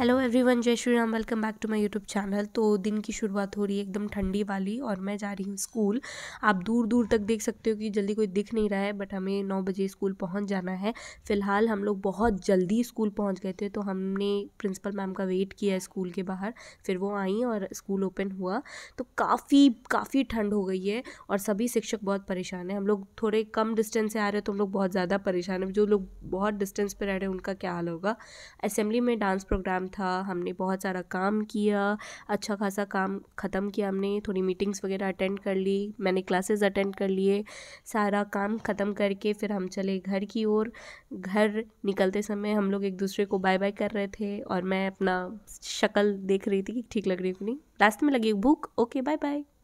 hello everyone जय Shri Ram welcome back to my YouTube channel तो दिन की शुरुआत हो रही है एकदम ठंडी वाली और मैं जा रही हूँ स्कूल आप दूर दूर तक देख सकते हो कि जल्दी कोई दिख नहीं रहा है बट हमें नौ बजे स्कूल पहुँच जाना है फ़िलहाल हम लोग बहुत जल्दी स्कूल पहुँच गए थे तो हमने प्रिंसिपल मैम का वेट किया स्कूल के बाहर फिर वो आई और स्कूल ओपन हुआ तो काफ़ी काफ़ी ठंड हो गई है और सभी शिक्षक बहुत परेशान हैं हम लोग थोड़े कम डिस्टेंस से आ रहे हैं तो हम लोग बहुत ज़्यादा परेशान हैं जो लोग बहुत डिस्टेंस पर रह रहे हैं उनका क्या हाल होगा असेंबली में डांस प्रोग्राम था हमने बहुत सारा काम किया अच्छा खासा काम ख़त्म किया हमने थोड़ी मीटिंग्स वगैरह अटेंड कर ली मैंने क्लासेस अटेंड कर लिए सारा काम ख़त्म करके फिर हम चले घर की ओर घर निकलते समय हम लोग एक दूसरे को बाय बाय कर रहे थे और मैं अपना शक्ल देख रही थी कि ठीक लग रही थी नहीं रास्ते में लगी भूख ओके बाय बाय